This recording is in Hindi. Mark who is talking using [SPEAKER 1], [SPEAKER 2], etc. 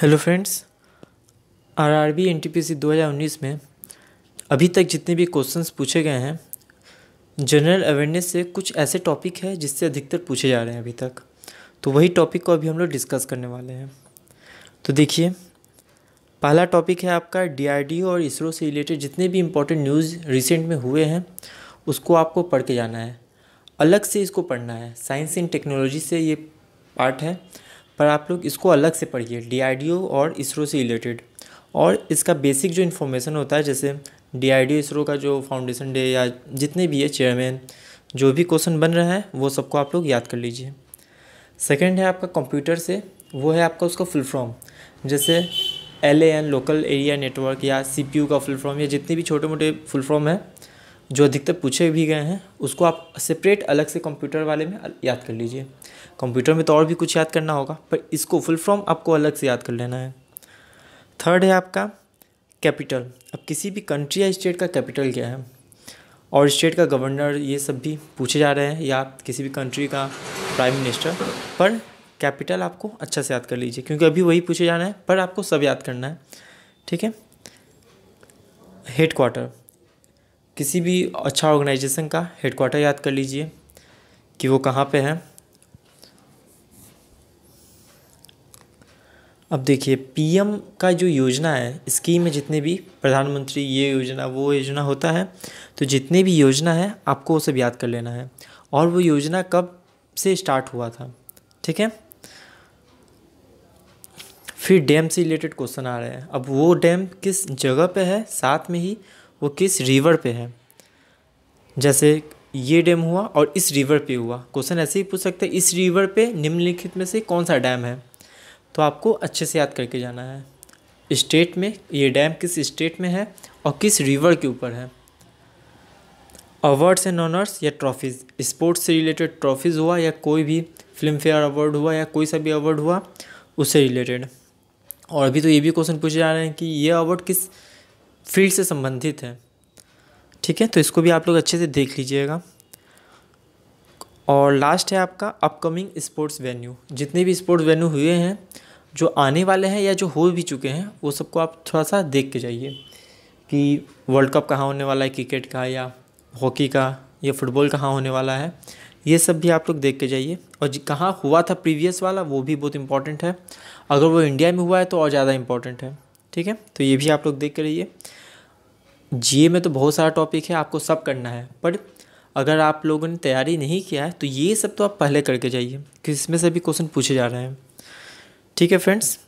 [SPEAKER 1] हेलो फ्रेंड्स आरआरबी एनटीपीसी 2019 में अभी तक जितने भी क्वेश्चंस पूछे गए हैं जनरल अवेयरनेस से कुछ ऐसे टॉपिक है जिससे अधिकतर पूछे जा रहे हैं अभी तक तो वही टॉपिक को अभी हम लोग डिस्कस करने वाले हैं तो देखिए पहला टॉपिक है आपका डीआरडीओ और इसरो से रिलेटेड जितने भी इम्पोर्टेंट न्यूज़ रिसेंट में हुए हैं उसको आपको पढ़ के जाना है अलग से इसको पढ़ना है साइंस एंड टेक्नोलॉजी से ये पार्ट है पर आप लोग इसको अलग से पढ़िए डी और इसरो से रिलेटेड और इसका बेसिक जो इन्फॉर्मेशन होता है जैसे डी इसरो का जो फाउंडेशन डे या जितने भी है चेयरमैन जो भी क्वेश्चन बन रहा है वो सबको आप लोग याद कर लीजिए सेकेंड है आपका कंप्यूटर से वो है आपका उसका फुल फॉर्म जैसे L A N local area network या सी पी यू का फुल फॉर्म या जितने भी छोटे मोटे फुल फॉर्म है जो अधिकतर पूछे भी गए हैं उसको आप सेपरेट अलग से कंप्यूटर वाले में याद कर लीजिए कंप्यूटर में तो और भी कुछ याद करना होगा पर इसको फुल फॉर्म आपको अलग से याद कर लेना है थर्ड है आपका कैपिटल अब किसी भी कंट्री या स्टेट का कैपिटल क्या है और स्टेट का गवर्नर ये सब भी पूछे जा रहे हैं या किसी भी कंट्री का प्राइम मिनिस्टर पर कैपिटल आपको अच्छा से याद कर लीजिए क्योंकि अभी वही पूछे जा रहे हैं पर आपको सब याद करना है ठीक है हेड क्वार्टर किसी भी अच्छा ऑर्गेनाइजेशन का हेडक्वार्टर याद कर लीजिए कि वो कहाँ पे है अब देखिए पीएम का जो योजना है स्कीम में जितने भी प्रधानमंत्री ये योजना वो योजना होता है तो जितने भी योजना है आपको वो सब याद कर लेना है और वो योजना कब से स्टार्ट हुआ था ठीक है फिर डैम से रिलेटेड क्वेश्चन आ रहे हैं अब वो डैम किस जगह पे है साथ में ही वो किस रिवर पे है जैसे ये डैम हुआ और इस रिवर पे हुआ क्वेश्चन ऐसे ही पूछ सकते हैं इस रिवर पे निम्नलिखित में से कौन सा डैम है तो आपको अच्छे से याद करके जाना है स्टेट में ये डैम किस स्टेट में है और किस रिवर के ऊपर है अवार्ड्स एंड ऑनर्स या ट्रॉफीज़ स्पोर्ट्स से रिलेटेड ट्रॉफीज़ हुआ या कोई भी फिल्म फेयर अवार्ड हुआ या कोई सा भी अवार्ड हुआ उससे रिलेटेड और अभी तो ये भी क्वेश्चन पूछे जा रहे हैं कि ये अवार्ड किस फील्ड से संबंधित है ठीक है तो इसको भी आप लोग अच्छे से देख लीजिएगा और लास्ट है आपका अपकमिंग स्पोर्ट्स वेन्यू जितने भी स्पोर्ट्स वेन्यू हुए हैं जो आने वाले हैं या जो हो भी चुके हैं वो सबको आप थोड़ा सा देख के जाइए कि वर्ल्ड कप कहाँ होने वाला है क्रिकेट का या हॉकी का या फुटबॉल कहाँ होने वाला है ये सब भी आप लोग देख के जाइए और कहाँ हुआ था प्रीवियस वाला वो भी बहुत इंपॉर्टेंट है अगर वो इंडिया में हुआ है तो और ज़्यादा इंपॉर्टेंट है ठीक है तो ये भी आप लोग देख के रहिए जी में तो बहुत सारा टॉपिक है आपको सब करना है पर अगर आप लोगों ने तैयारी नहीं किया है तो ये सब तो आप पहले करके जाइए कि इसमें से भी क्वेश्चन पूछे जा रहे हैं ठीक है फ्रेंड्स